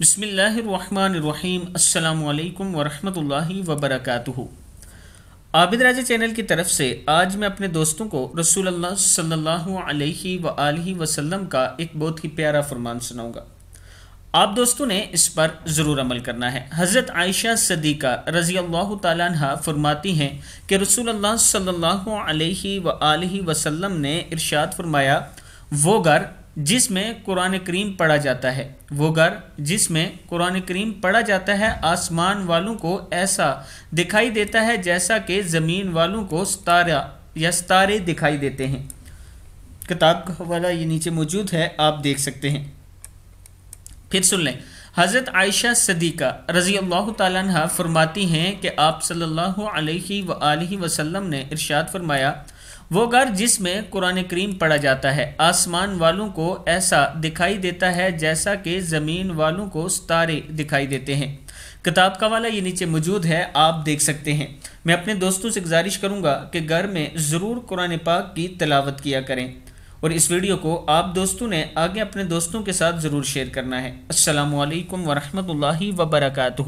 बसमीम् अल्लाम वरहमल वबरक आबिद राजा चैनल की तरफ से आज मैं अपने दोस्तों को रसूल सल्लल्लाहु अलैहि व का एक बहुत ही प्यारा फरमान सुनाऊँगा आप दोस्तों ने इस पर ज़रूर अमल करना है हज़रत आयशा सदीक़ा रज़ी अल्लाह तह फरमाती हैं कि रसूल सल्ला अलैहि ने इरशाद फरमाया वो घर जिसमें कुरान करीम पढ़ा जाता है वो घर जिसमें कुरान करीम पढ़ा जाता है आसमान वालों को ऐसा दिखाई देता है जैसा कि ज़मीन वालों को सतारा या सतारे दिखाई देते हैं किताब का हवाला ये नीचे मौजूद है आप देख सकते हैं फिर सुन लें हज़रत आयशा सदीक़ा रज़ी अल्लाह तह फरमाती हैं कि आप सल्लल्लाहु अलैहि वसल्लम ने इरशाद फरमाया वो घर जिसमें कुरान करीम पढ़ा जाता है आसमान वालों को ऐसा दिखाई देता है जैसा कि ज़मीन वालों को सितारे दिखाई देते हैं किताब का वाला ये नीचे मौजूद है आप देख सकते हैं मैं अपने दोस्तों से गुजारिश करूँगा कि घर में ज़रूर कुरान पाक की तलावत किया करें और इस वीडियो को आप दोस्तों ने आगे अपने दोस्तों के साथ ज़रूर शेयर करना है असलकम वरहमल वबरकू